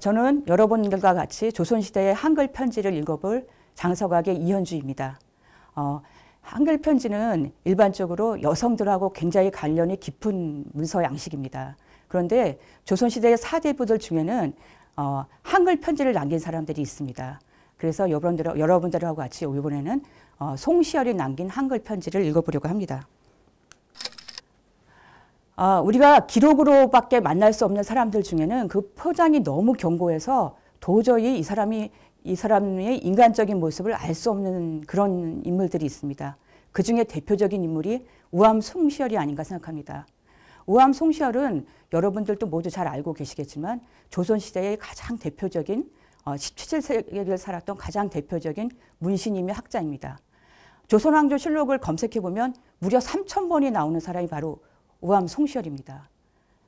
저는 여러분들과 같이 조선시대의 한글 편지를 읽어볼 장서각의 이현주입니다. 어, 한글 편지는 일반적으로 여성들하고 굉장히 관련이 깊은 문서 양식입니다. 그런데 조선시대의 사대부들 중에는 어, 한글 편지를 남긴 사람들이 있습니다. 그래서 여러분들, 여러분들하고 같이 이번에는 어, 송시열이 남긴 한글 편지를 읽어보려고 합니다. 아, 우리가 기록으로밖에 만날 수 없는 사람들 중에는 그 표정이 너무 견고해서 도저히 이 사람이 이 사람의 인간적인 모습을 알 수 없는 그런 인물들이 있습니다. 그 중에 대표적인 인물이 우암 송시열이 아닌가 생각합니다. 우암 송시열은 여러분들도 모두 잘 알고 계시겠지만 조선시대의 가장 대표적인 17세기를 어, 살았던 가장 대표적인 문신이며 학자입니다. 조선왕조 실록을 검색해보면 무려 3천 번이 나오는 사람이 바로 우암 송시열입니다.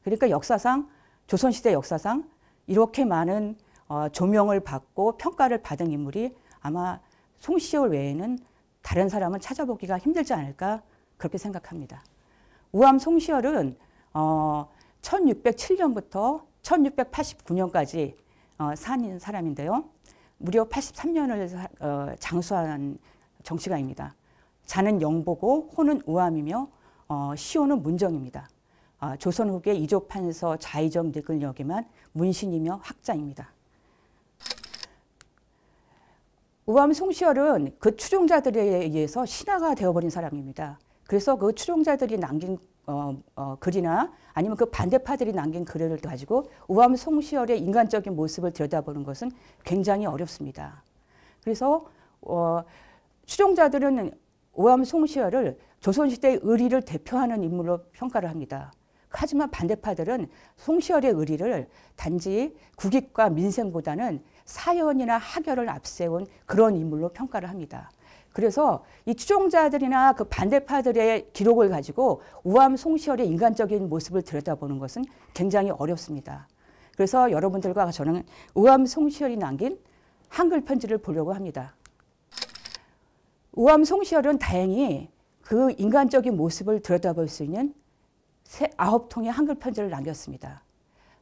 그러니까 역사상 조선시대 역사상 이렇게 많은 어, 조명을 받고 평가를 받은 인물이 아마 송시열 외에는 다른 사람은 찾아보기가 힘들지 않을까 그렇게 생각합니다. 우암 송시열은 어, 1607년부터 1689년까지 어, 산인 사람인데요. 무려 83년을 사, 어, 장수한 정치가입니다. 자는 영보고 호는 우암이며 어, 시호는 문정입니다. 아, 조선 후기의 이조판서 자의점 늑을 역임한 문신이며 학자입니다. 우암 송시열은 그 추종자들에 의해서 신하가 되어버린 사람입니다. 그래서 그 추종자들이 남긴 어, 어, 글이나 아니면 그 반대파들이 남긴 글을 가지고 우암 송시열의 인간적인 모습을 들여다보는 것은 굉장히 어렵습니다. 그래서 어, 추종자들은 우암 송시열을 조선시대의 의리를 대표하는 인물로 평가를 합니다. 하지만 반대파들은 송시열의 의리를 단지 국익과 민생보다는 사연이나 학열을 앞세운 그런 인물로 평가를 합니다. 그래서 이 추종자들이나 그 반대파들의 기록을 가지고 우암 송시열의 인간적인 모습을 들여다보는 것은 굉장히 어렵습니다. 그래서 여러분들과 저는 우암 송시열이 남긴 한글 편지를 보려고 합니다. 우암 송시열은 다행히 그 인간적인 모습을 들여다볼 수 있는 아홉 통의 한글 편지를 남겼습니다.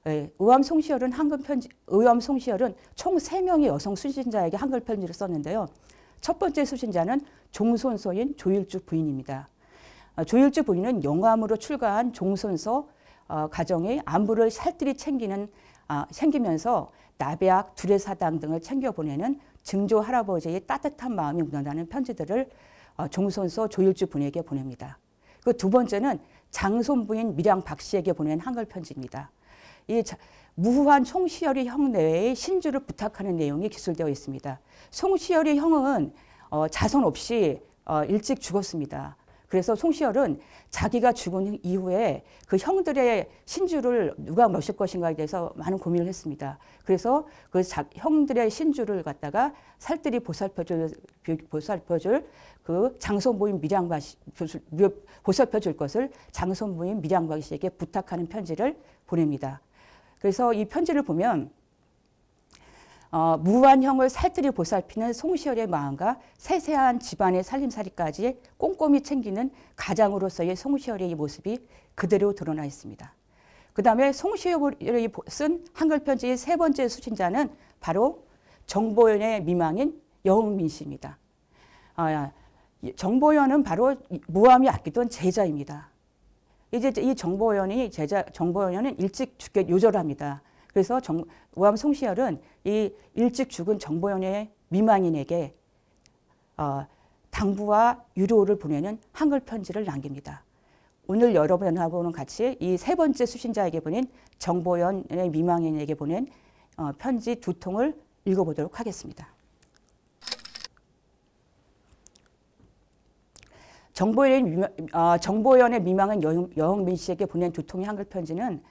예, 의암 송시열은 한글 편지, 의암 송시열은 총 3명의 여성 수신자에게 한글 편지를 썼는데요. 첫 번째 수신자는 종손서인 조일주 부인입니다. 아, 조일주 부인은 영감으로 출가한 종손서 어, 가정의 안부를 살뜰히 챙기는 아, 챙기면서 나배악, 두레사당 등을 챙겨 보내는 증조 할아버지의 따뜻한 마음이 묻어나는 편지들을 어, 종선서 조일주 분에게 보냅니다. 그 두 번째는 장손부인 밀양 박씨에게 보낸 한글 편지입니다. 이 무후한 송시열의 형 내외의 신주를 부탁하는 내용이 기술되어 있습니다. 송시열의 형은 어, 자손 없이 어, 일찍 죽었습니다. 그래서 송시열은 자기가 죽은 이후에 그 형들의 신주를 누가 모실 것인가에 대해서 많은 고민을 했습니다. 그래서 그 자, 형들의 신주를 갖다가 살뜰히 보살펴줄, 보살펴줄 그 장손부인 미량박 그 보살펴줄 것을 장손부인 미량박 씨에게 부탁하는 편지를 보냅니다. 그래서 이 편지를 보면 어, 무한형을 살뜰히 보살피는 송시열의 마음과 세세한 집안의 살림살이까지 꼼꼼히 챙기는 가장으로서의 송시열의 모습이 그대로 드러나 있습니다. 그 다음에 송시열이 쓴 한글 편지의 세 번째 수신자는 바로 정보연의 미망인 여흥민 씨입니다. 아, 정보연은 바로 무함이 아끼던 제자입니다. 이제 이 정보연이 제자 정보연은 일찍 죽게 요절합니다. 그래서 정, 우암 송시열은 이 일찍 죽은 정보연의 미망인에게 어, 당부와 유료를 보내는 한글 편지를 남깁니다. 오늘 여러분하고는 같이 이 세 번째 수신자에게 보낸 정보연의 미망인에게 보낸 어, 편지 두 통을 읽어보도록 하겠습니다. 정보연의, 어, 미망, 은 여흥민 씨에게 보낸 두 통의 한글 편지는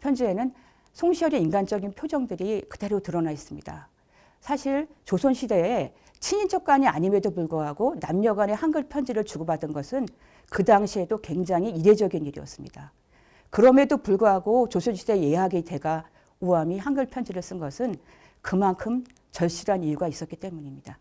편지에는 송시열의 인간적인 표정들이 그대로 드러나 있습니다. 사실 조선시대에 친인척 간이 아님에도 불구하고 남녀 간의 한글 편지를 주고받은 것은 그 당시에도 굉장히 이례적인 일이었습니다. 그럼에도 불구하고 조선시대 예학의 대가 우암이 한글 편지를 쓴 것은 그만큼 절실한 이유가 있었기 때문입니다.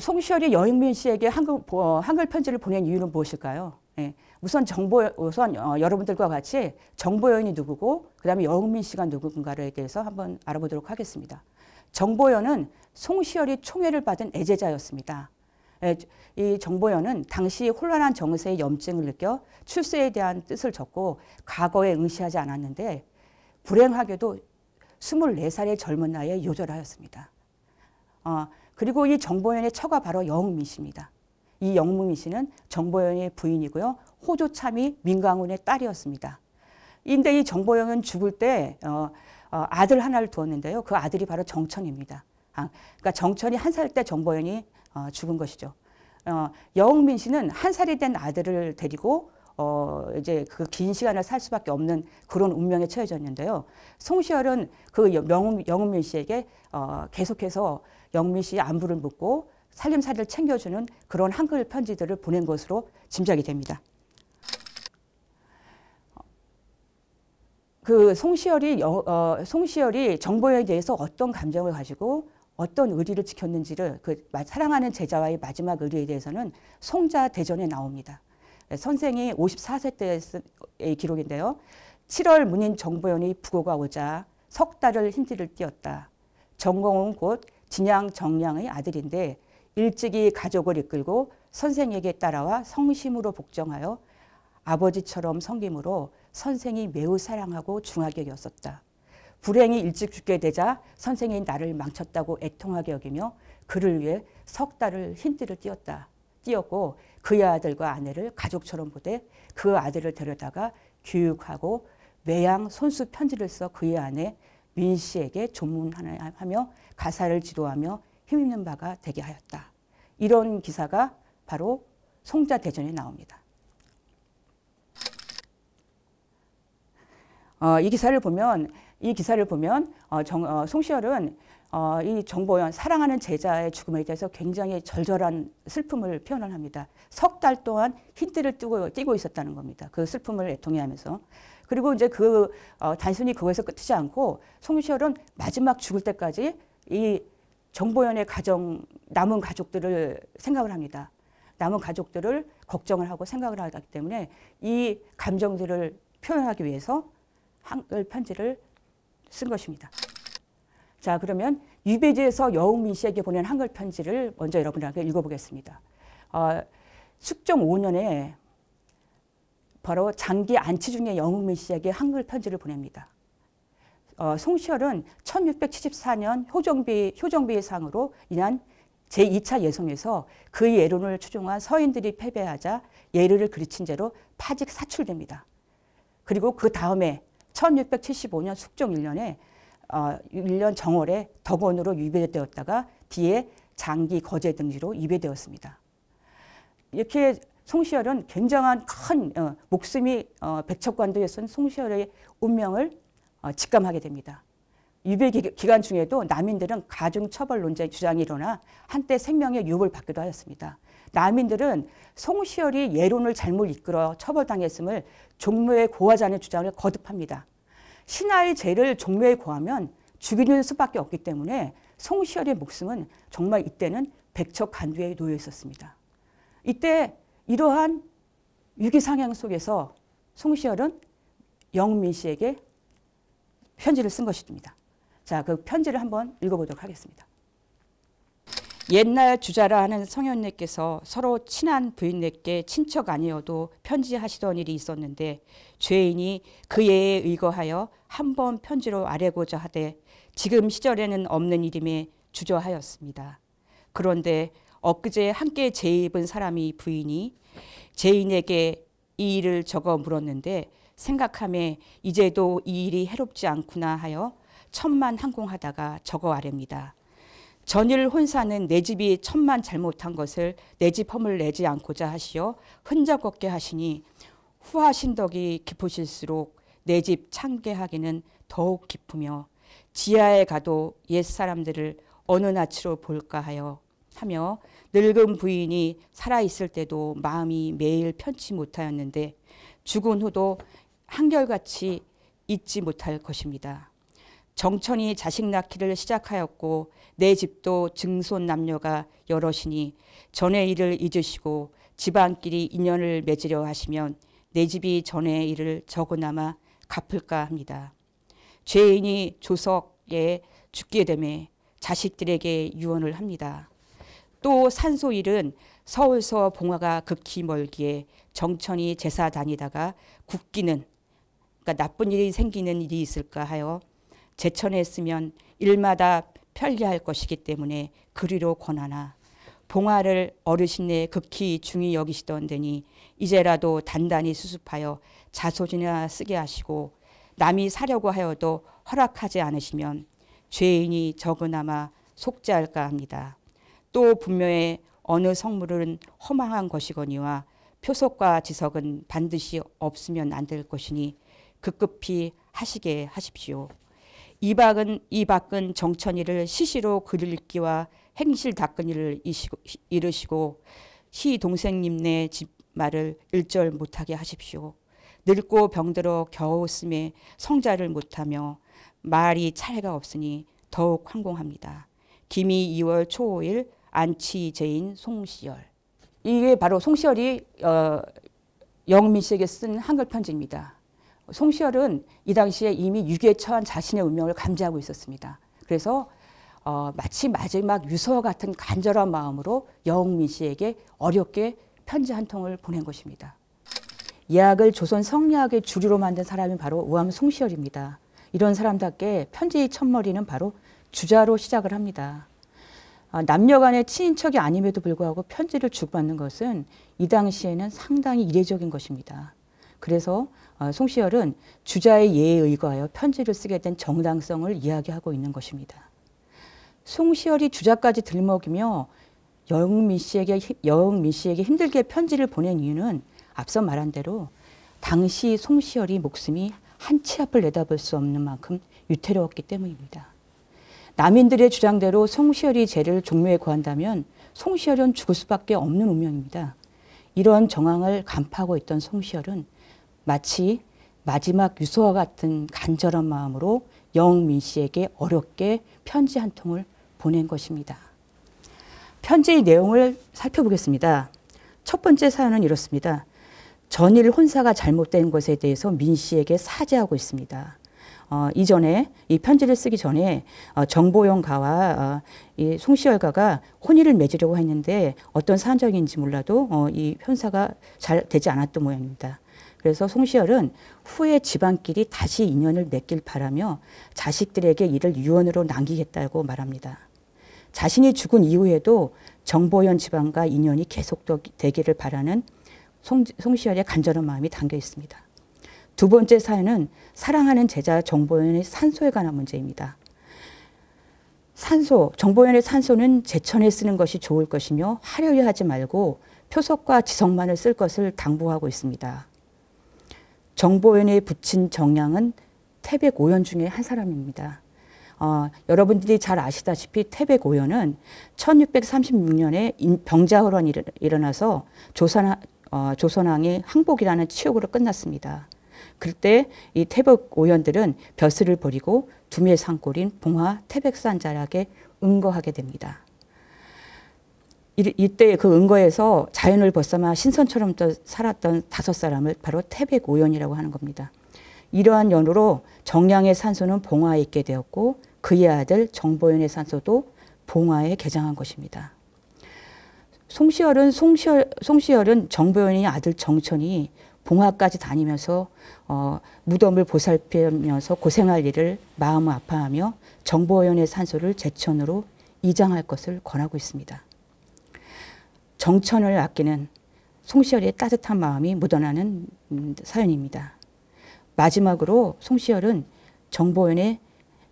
송시열이 여인민 씨에게 한글, 어, 한글 편지를 보낸 이유는 무엇일까요? 예. 우선 정보 우선 어, 여러분들과 같이 정보 여인이 누구고 그다음에 여흥민 씨가 누구인가를 대해서 한번 알아보도록 하겠습니다. 정보연은 송시열이 총애를 받은 애제자였습니다. 이 정보연은 당시 혼란한 정세의 염증을 느껴 출세에 대한 뜻을 적고 과거에 응시하지 않았는데 불행하게도 24살의 젊은 나이에 요절하였습니다. 어, 그리고 이 정보연의 처가 바로 영미 씨입니다. 이영문민 씨는 정보영의 부인이고요. 호조참이 민광훈의 딸이었습니다. 인데 이 정보영은 죽을 때 어, 어, 아들 하나를 두었는데요. 그 아들이 바로 정천입니다. 아, 그러니까 정천이 한 살 때 정보영이 어, 죽은 것이죠. 어, 여민 씨는 한 살이 된 아들을 데리고 어, 이제 그 긴 시간을 살 수밖에 없는 그런 운명에 처해졌는데요. 송시열은 그 명훈, 영민 씨에게 어, 계속해서 영민 씨의 안부를 묻고 살림살이를 챙겨주는 그런 한글 편지들을 보낸 것으로 짐작이 됩니다. 그 송시열이 어, 송시열이 정보에 대해서 어떤 감정을 가지고 어떤 의리를 지켰는지를 그 사랑하는 제자와의 마지막 의리에 대해서는 송자 대전에 나옵니다. 예, 선생이 54세 때의 기록인데요. 7월 문인 정보연이 부고가 오자 석 달을 힌지를 띄었다. 정공은 곧 진양 정량의 아들인데 일찍이 가족을 이끌고 선생에게 따라와 성심으로 복종하여 아버지처럼 섬김으로 선생이 매우 사랑하고 중하게 여겼었다. 불행이 일찍 죽게 되자 선생이 나를 망쳤다고 애통하게 여기며 그를 위해 석 달을 흰띠를 띄었다. 띄었고 그의 아들과 아내를 가족처럼 보되 그 아들을 데려다가 교육하고 매양 손수 편지를 써 그의 아내 민 씨에게 조문하며 가사를 지도하며 힘있는 바가 되게 하였다. 이런 기사가 바로 송자 대전에 나옵니다. 어, 이 기사를 보면 이 기사를 보면 어, 정, 어, 송시열은 어, 이 정보연 사랑하는 제자의 죽음에 대해서 굉장히 절절한 슬픔을 표현을 합니다. 석 달 동안 흰띠를 띄고, 띄고 있었다는 겁니다. 그 슬픔을 애통해하면서 그리고 이제 그 어, 단순히 그거에서 끝이지 않고 송시열은 마지막 죽을 때까지 이 정보연의 가정 남은 가족들을 생각을 합니다. 남은 가족들을 걱정을 하고 생각을 하기 때문에 이 감정들을 표현하기 위해서 한글 편지를 쓴 것입니다. 자 그러면 유배지에서 여웅민 씨에게 보낸 한글 편지를 먼저 여러분에게 읽어보겠습니다. 어, 숙종 5년에 바로 장기 안치 중에 영웅민 씨에게 한글 편지를 보냅니다. 어, 송시열은 1674년 효정비, 효정비의 상으로 인한 제2차 예성에서 그 예론을 추종한 서인들이 패배하자 예를 그리친 죄로 파직 사출됩니다. 그리고 그 다음에 1675년 숙종 1년에 어, 1년 정월에 덕원으로 유배되었다가 뒤에 장기 거제 등지로 유배되었습니다. 이렇게 송시열은 굉장한 큰 어, 목숨이 어, 백척관도에 쓴 송시열의 운명을 어, 직감하게 됩니다. 유배 기간 중에도 남인들은 가중처벌 논쟁 주장이 일어나 한때 생명의 유혹을 받기도 하였습니다. 남인들은 송시열이 예론을 잘못 이끌어 처벌당했음을 종묘에 고하자는 주장을 거듭합니다. 신하의 죄를 종묘에 고하면 죽이는 수밖에 없기 때문에 송시열의 목숨은 정말 이때는 백척 간두에 놓여 있었습니다. 이때 이러한 위기상향 속에서 송시열은 영민 씨에게 편지를 쓴 것입니다. 자, 그 편지를 한번 읽어보도록 하겠습니다. 옛날 주자라 하는 성현네께서 서로 친한 부인네께 친척 아니어도 편지하시던 일이 있었는데 죄인이 그 예에 의거하여 한번 편지로 아뢰고자 하되 지금 시절에는 없는 일임에 주저하였습니다. 그런데 엊그제 함께 재입은 사람이 부인이 죄인에게 이 일을 적어 물었는데 생각함에 이제도 이 일이 해롭지 않구나 하여 천만 항공하다가 적어 아랩니다. 전일 혼사는 내 집이 천만 잘못한 것을 내집 험을 내지 않고자 하시어 흔적 없게 하시니 후하신 덕이 깊으실수록 내 집 창개하기는 더욱 깊으며 지하에 가도 옛 사람들을 어느 낯으로 볼까 하여 하며 늙은 부인이 살아있을 때도 마음이 매일 편치 못하였는데 죽은 후도 한결같이 잊지 못할 것입니다. 정천이 자식 낳기를 시작하였고 내 집도 증손 남녀가 여럿이니 전의 일을 잊으시고 집안끼리 인연을 맺으려 하시면 내 집이 전의 일을 적어나마 갚을까 합니다. 죄인이 조석에 죽게 되매 자식들에게 유언을 합니다. 또 산소일은 서울서 봉화가 극히 멀기에 정천이 제사 다니다가 국기는 그러니까 나쁜 일이 생기는 일이 있을까 하여 제천했으면 일마다 편리할 것이기 때문에 그리로 권하나 봉화를 어르신네 극히 중히 여기시던 데니 이제라도 단단히 수습하여 자소지나 쓰게 하시고 남이 사려고 하여도 허락하지 않으시면 죄인이 적으나마 속죄할까 합니다. 또 분명히 어느 성물은 허망한 것이거니와 표석과 지석은 반드시 없으면 안 될 것이니 급급히 하시게 하십시오. 이박은 이박은 정천이를 시시로 글읽기와 행실 닦은이를 이르시고 시 동생님네 집 말을 일절 못하게 하십시오. 늙고 병들어 겨우 쓰에 성자를 못하며 말이 차례가 없으니 더욱 황공합니다. 김이 2월 초일 안치제인 송시열 이게 바로 송시열이 어, 영민 씨에게 쓴 한글 편지입니다. 송시열은 이 당시에 이미 유괴 처한 자신의 운명을 감지하고 있었습니다. 그래서 어, 마치 마지막 유서 같은 간절한 마음으로 여흥민 씨에게 어렵게 편지 한 통을 보낸 것입니다. 예학을 조선 성리학의 주류로 만든 사람이 바로 우암 송시열입니다. 이런 사람답게 편지의 첫머리는 바로 주자로 시작을 합니다. 어, 남녀 간의 친인척이 아님에도 불구하고 편지를 주고받는 것은 이 당시에는 상당히 이례적인 것입니다. 그래서 어, 송시열은 주자의 예에 의거하여 편지를 쓰게 된 정당성을 이야기하고 있는 것입니다. 송시열이 주자까지 들먹이며 여흥민 씨에게 여흥민 씨에게 힘들게 편지를 보낸 이유는 앞서 말한 대로 당시 송시열이 목숨이 한치 앞을 내다볼 수 없는 만큼 유태로웠기 때문입니다. 남인들의 주장대로 송시열이 죄를 종묘에 구한다면 송시열은 죽을 수밖에 없는 운명입니다. 이러한 정황을 간파하고 있던 송시열은 마치 마지막 유서와 같은 간절한 마음으로 영민 씨에게 어렵게 편지 한 통을 보낸 것입니다. 편지의 내용을 살펴보겠습니다. 첫 번째 사연은 이렇습니다. 전일 혼사가 잘못된 것에 대해서 민 씨에게 사죄하고 있습니다. 어, 이전에 이 편지를 쓰기 전에 어, 정보용가와 어, 이 송시열가가 혼의를 맺으려고 했는데 어떤 사안적인지 몰라도 어, 이 편사가 잘 되지 않았던 모양입니다. 그래서 송시열은 후에 집안끼리 다시 인연을 맺길 바라며 자식들에게 이를 유언으로 남기겠다고 말합니다. 자신이 죽은 이후에도 정보현 집안과 인연이 계속되기를 바라는 송, 송시열의 간절한 마음이 담겨 있습니다. 두 번째 사연은 사랑하는 제자 정보연의 산소에 관한 문제입니다. 산소, 정보연의 산소는 제천에 쓰는 것이 좋을 것이며 화려히 하지 말고 표석과 지성만을 쓸 것을 당부하고 있습니다. 정보연에 붙인 정량은 태백 오연 중에 한 사람입니다. 어, 여러분들이 잘 아시다시피 태백 오연은 1636년에 병자호란이 일어나서 조선, 어, 조선왕이 항복이라는 치욕으로 끝났습니다. 그때 이 태백 오현들은 벼슬을 버리고 두밀 산골인 봉화 태백산 자락에 응거하게 됩니다. 이때 그 은거에서 자연을 벗삼아 신선처럼 살았던 다섯 사람을 바로 태백 오연이라고 하는 겁니다. 이러한 연호로 정량의 산소는 봉화에 있게 되었고 그의 아들 정보연의 산소도 봉화에 개장한 것입니다. 송시열은 송시열, 송시열은 정보연의 아들 정천이 봉화까지 다니면서 어, 무덤을 보살피면서 고생할 일을 마음 아파하며 정보원의 산소를 제천으로 이장할 것을 권하고 있습니다. 정천을 아끼는 송시열의 따뜻한 마음이 묻어나는 음, 사연입니다. 마지막으로 송시열은 정보원의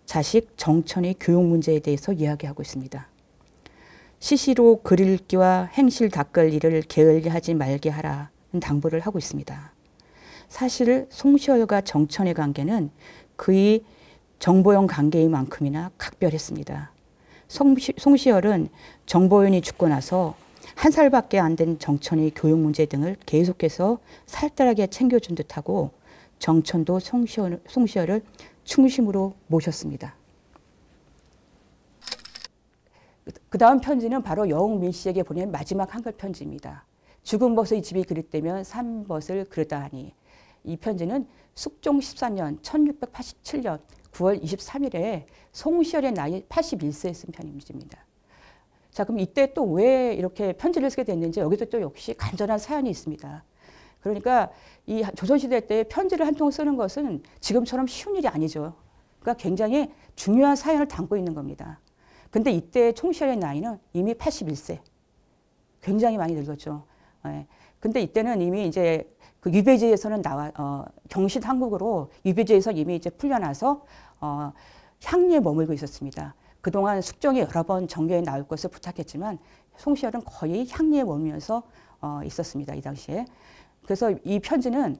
자식 정천의 교육 문제에 대해서 이야기하고 있습니다. 시시로 글 읽기와 행실 닦을 일을 게을리하지 말게 하라. 당부를 하고 있습니다. 사실 송시열과 정천의 관계는 그의 정보영 관계인만큼이나 각별했습니다. 송시, 송시열은 정보윤이 죽고 나서 한 살밖에 안 된 정천의 교육 문제 등을 계속해서 살뜰하게 챙겨준 듯하고 정천도 송시열, 송시열을 충심으로 모셨습니다. 그 다음 편지는 바로 여웅민 씨에게 보낸 마지막 한글 편지입니다. 죽은 벗의 집이 그릇되면 산벗을 그리다 하니 이 편지는 숙종 14년 1687년 9월 23일에 송시열의 나이 81세에 쓴 편입니다. 자 그럼 이때 또 왜 이렇게 편지를 쓰게 됐는지 여기도 또 역시 간절한 사연이 있습니다. 그러니까 이 조선시대 때 편지를 한 통 쓰는 것은 지금처럼 쉬운 일이 아니죠. 그러니까 굉장히 중요한 사연을 담고 있는 겁니다. 근데 이때 총시열의 나이는 이미 81세. 굉장히 많이 늙었죠. 예. 근데 이때는 이미 이제 그 유배지에서는 나와 어, 경신 한국으로 유배지에서 이미 이제 풀려나서 어, 향리에 머물고 있었습니다. 그동안 숙종이 여러 번 정계에 나올 것을 부탁했지만 송시열은 거의 향리에 머물면서 어, 있었습니다. 이 당시에. 그래서 이 편지는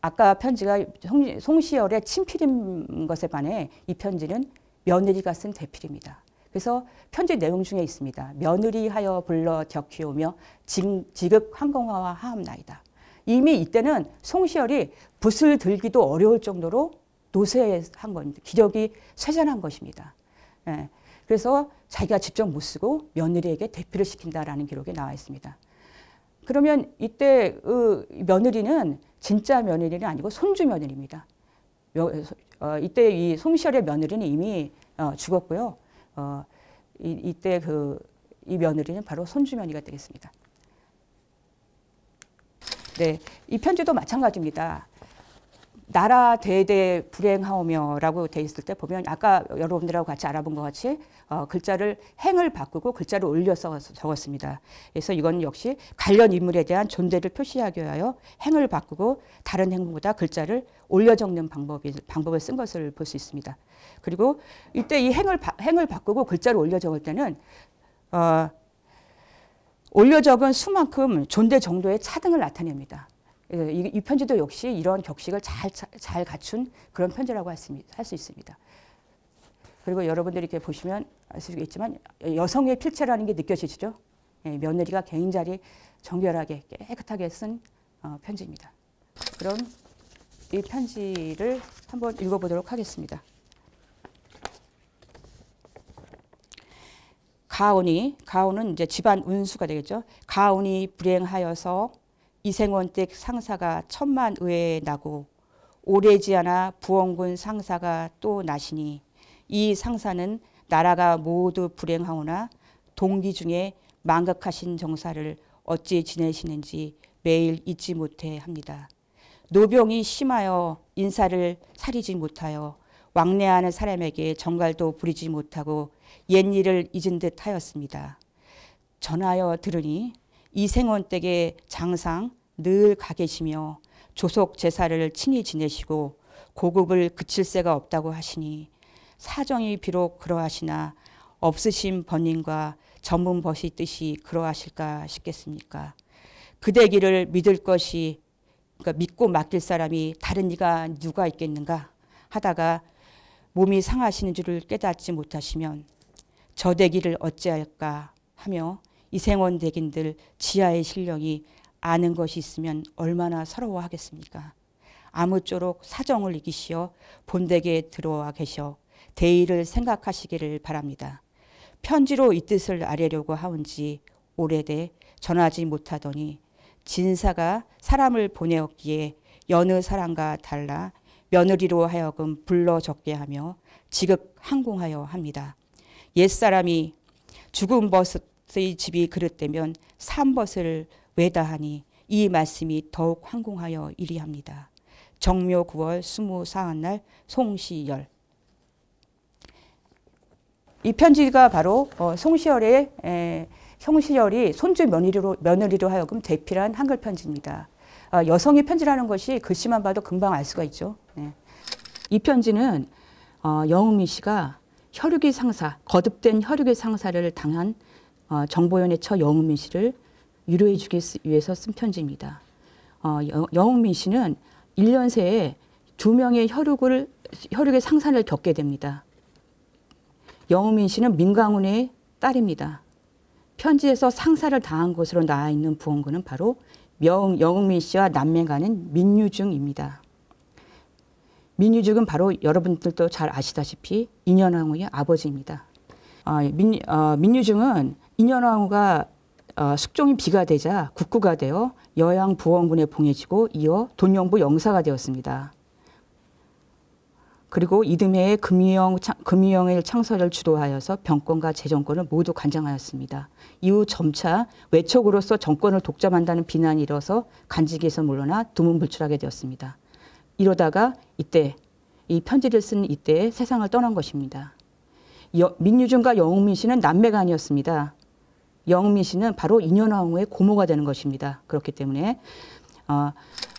아까 편지가 송, 송시열의 친필인 것에 반해 이 편지는 며느리가 쓴 대필입니다. 그래서 편지 내용 중에 있습니다. 며느리하여 불러 격히오며 지극 황공화와 하옵나이다. 이미 이때는 송시열이 붓을 들기도 어려울 정도로 노쇠한 겁니다. 기력이 쇠잔한 것입니다. 예. 그래서 자기가 직접 못 쓰고 며느리에게 대피를 시킨다라는 기록이 나와 있습니다. 그러면 이때 그 며느리는 진짜 며느리는 아니고 손주 며느리입니다. 어, 이때 이 송시열의 며느리는 이미 어, 죽었고요. 어, 이, 이때 그이 며느리는 바로 손주면이가 되겠습니다. 네, 이 편지도 마찬가지입니다. 나라 대대 불행하오며라고 돼 있을 때 보면 아까 여러분들하고 같이 알아본 것 같이 어, 글자를 행을 바꾸고 글자를 올려서 적었습니다. 그래서 이건 역시 관련 인물에 대한 존재를 표시하기 위하여 행을 바꾸고 다른 행보다 글자를 올려 적는 방법이, 방법을 쓴 것을 볼 수 있습니다. 그리고 이때 이 행을, 바, 행을 바꾸고 글자를 올려 적을 때는 어, 올려 적은 수만큼 존재 정도의 차등을 나타냅니다. 예, 이, 이 편지도 역시 이런 격식을 잘, 잘 갖춘 그런 편지라고 할 수 있습니다. 그리고 여러분들이 이렇게 보시면 아시겠지만 여성의 필체라는 게 느껴지시죠? 예, 며느리가 개인자리 정결하게 깨끗하게 쓴 어, 편지입니다. 그럼 이 편지를 한번 읽어보도록 하겠습니다. 가온이 가온은 이제 집안 운수가 되겠죠. 가온이 불행하여서 이생원댁 상사가 천만 의에 나고 오래지 않아 부원군 상사가 또 나시니 이 상사는 나라가 모두 불행하오나 동기 중에 망각하신 정사를 어찌 지내시는지 매일 잊지 못해 합니다. 노병이 심하여 인사를 사리지 못하여 왕래하는 사람에게 정갈도 부리지 못하고 옛 일을 잊은 듯 하였습니다. 전하여 들으니 이생원 댁의 장상 늘 가계시며 조속 제사를 친히 지내시고 고급을 그칠 새가 없다고 하시니 사정이 비록 그러하시나 없으신 번인과 전문 벗이 뜻이 그러하실까 싶겠습니까? 그대 기를 믿을 것이 그러니까 믿고 맡길 사람이 다른 이가 누가 있겠는가 하다가 몸이 상하시는 줄을 깨닫지 못하시면 저대기를 어찌할까 하며 이생원 대긴들 지하의 신령이 아는 것이 있으면 얼마나 서러워하겠습니까? 아무쪼록 사정을 이기시어 본대에 들어와 계셔 대의를 생각하시기를 바랍니다. 편지로 이 뜻을 아뢰려고 하온지 오래돼 전하지 못하더니 진사가 사람을 보내었기에 여느 사람과 달라 며느리로 하여금 불러 적게 하며 지극 항공하여 합니다. 옛사람이 죽음 버릇 저희 집이 그릇되면 삼벗을 외다하니 이 말씀이 더욱 황공하여 이리합니다. 정묘 9월 스무 한날 송시열 이 편지가 바로 어, 송시열의 에, 성시열이 손주 며느리로, 며느리로 하여금 대필한 한글 편지입니다. 어, 아, 여성이 편지라는 것이 글씨만 봐도 금방 알 수가 있죠. 네. 이 편지는 어, 영웅 씨가 혈육의 상사, 거듭된 혈육의 상사를 당한 어, 정보연의처 영웅민 씨를 위로해 주기 위해서 쓴 편지입니다. 어, 영웅민 씨는 1년 새에 두 명의 혈육을 혈육의 상산을 겪게 됩니다. 영웅민 씨는 민광훈의 딸입니다. 편지에서 상사를 당한 것으로 나와 있는 부원군은 바로 명, 영웅민 씨와 남매가는 민유중입니다. 민유중은 바로 여러분들도 잘 아시다시피 이년왕후의 아버지입니다. 어, 민, 어, 민유중은 인현왕후가 어, 숙종이 비가 되자 국구가 되어 여양 부원군에 봉해지고 이어 돈영부 영사가 되었습니다. 그리고 이듬해에 금유영, 금유영의 창설을 주도하여서 병권과 재정권을 모두 관장하였습니다. 이후 점차 외척으로서 정권을 독점한다는 비난이 일어서 간직에서 물러나 두문불출하게 되었습니다. 이러다가 이때 이 편지를 쓴 이때에 세상을 떠난 것입니다. 여, 민유준과 영웅민 씨는 남매가 아니었습니다. 영미 씨는 바로 인연왕후의 고모가 되는 것입니다. 그렇기 때문에 어,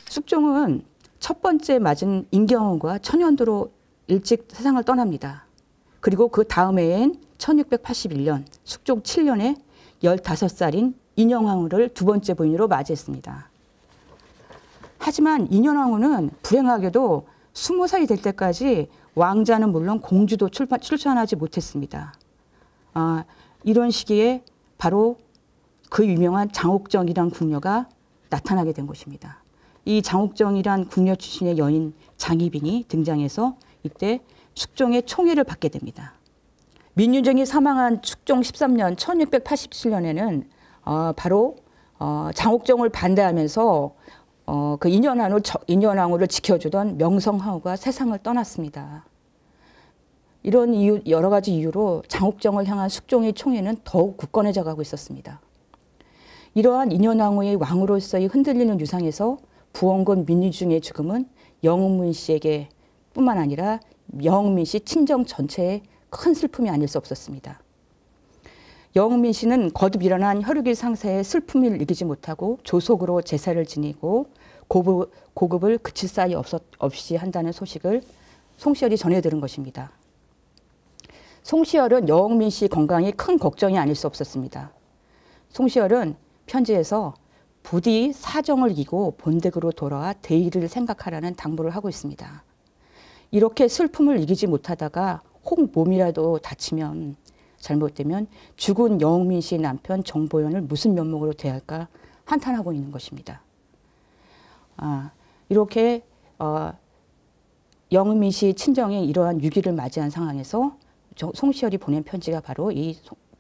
숙종은 첫 번째 맞은 임경원과 천연도로 일찍 세상을 떠납니다. 그리고 그 다음 해엔 1681년 숙종 7년에 15살인 인영왕후를 두 번째 부인으로 맞이했습니다. 하지만 인현왕후는 불행하게도 20살이 될 때까지 왕자는 물론 공주도 출판, 출산하지 못했습니다. 아, 이런 시기에 바로 그 유명한 장옥정이란 궁녀가 나타나게 된 것입니다. 이 장옥정이란 궁녀 출신의 여인 장희빈이 등장해서 이때 숙종의 총애를 받게 됩니다. 민유정이 사망한 축종 13년 1687년에는 어, 바로 어, 장옥정을 반대하면서 어, 그 인현왕후를, 인현왕후를 지켜주던 명성황후가 세상을 떠났습니다. 이런 이유, 여러 가지 이유로 장옥정을 향한 숙종의 총애는 더욱 굳건해져 가고 있었습니다. 이러한 인현왕후의 왕으로서의 흔들리는 유상에서 부원군 민유중의 죽음은 영웅문 씨에게 뿐만 아니라 영웅민 씨 친정 전체에 큰 슬픔이 아닐 수 없었습니다. 영웅민 씨는 거듭 일어난 혈육의 상세에 슬픔을 이기지 못하고 조속으로 제사를 지니고 고급, 고급을 그칠 사이 없었, 없이 한다는 소식을 송시열이 전해 들은 것입니다. 송시열은 여홍민 씨 건강이 큰 걱정이 아닐 수 없었습니다. 송시열은 편지에서 부디 사정을 이고 본댁으로 돌아와 대의를 생각하라는 당부를 하고 있습니다. 이렇게 슬픔을 이기지 못하다가 혹 몸이라도 다치면 잘못되면 죽은 여홍민 씨 남편 정보현을 무슨 면목으로 대할까 한탄하고 있는 것입니다. 아, 이렇게 어, 영민 씨 친정에 이러한 위기를 맞이한 상황에서 송시열이 보낸 편지가 바로 이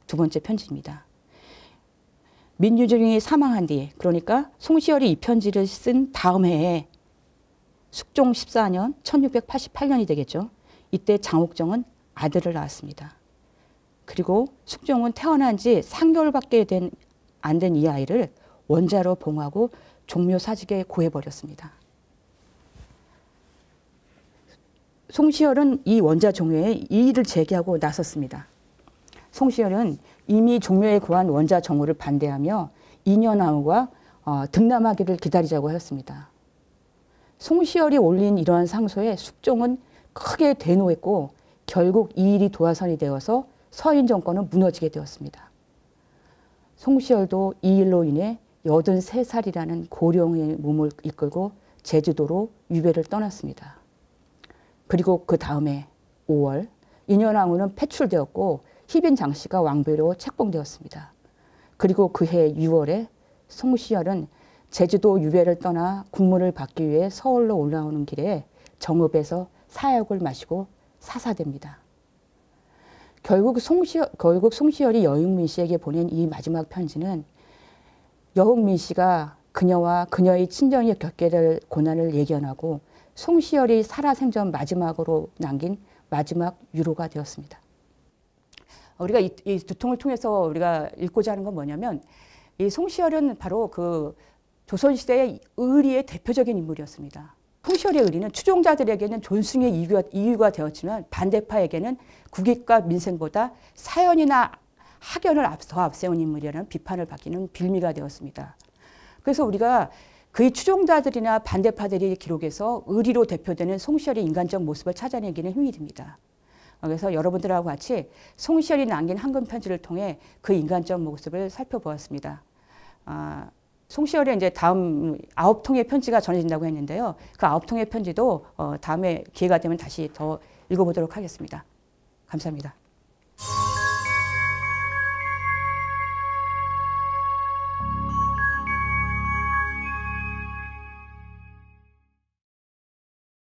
두 번째 편지입니다. 민유정이 사망한 뒤 그러니까 송시열이 이 편지를 쓴 다음 해에 숙종 14년 1688년이 되겠죠. 이때 장옥정은 아들을 낳았습니다. 그리고 숙종은 태어난 지 3개월밖에 된, 안된 이 아이를 원자로 봉하고 종묘 사직에 고해버렸습니다. 송시열은 이 원자 종묘에 이의를 제기하고 나섰습니다. 송시열은 이미 종묘에 고한 원자 정호를 반대하며 이년하후가 어, 등남하기를 기다리자고 하습니다 송시열이 올린 이러한 상소에 숙종은 크게 대노했고 결국 이 일이 도화선이 되어서 서인 정권은 무너지게 되었습니다. 송시열도 이 일로 인해 83살이라는 고령의 몸을 이끌고 제주도로 유배를 떠났습니다. 그리고 그 다음에 5월 인현왕후는 폐출되었고 희빈 장씨가 왕비로 책봉되었습니다. 그리고 그해 6월에 송시열은 제주도 유배를 떠나 국문을 받기 위해 서울로 올라오는 길에 정읍에서 사약을 마시고 사사됩니다. 결국 송시열, 결국 송시열이 여흥민 씨에게 보낸 이 마지막 편지는 여흥민 씨가 그녀와 그녀의 친정이 겪게 될 고난을 예견하고 송시열이 살아생전 마지막으로 남긴 마지막 유로가 되었습니다. 우리가 이, 두통을 통해서 우리가 읽고자 하는 건 뭐냐면 이 송시열은 바로 그 조선시대의 의리의 대표적인 인물이었습니다. 송시열의 의리는 추종자들에게는 존숭의 이유가, 이유가 되었지만 반대파에게는 국익과 민생보다 사연이나 학연을 앞서 앞세운 인물이라는 비판을 받기는 빌미가 되었습니다. 그래서 우리가 그의 추종자들이나 반대파들이 기록에서 의리로 대표되는 송시열의 인간적 모습을 찾아내기는 힘이 듭니다. 그래서 여러분들하고 같이 송시열이 남긴 한금 편지를 통해 그 인간적 모습을 살펴보았습니다. 아, 송시열의 이제 다음 아홉 통의 편지가 전해진다고 했는데요. 그 아홉 통의 편지도 어, 다음에 기회가 되면 다시 더 읽어보도록 하겠습니다. 감사합니다.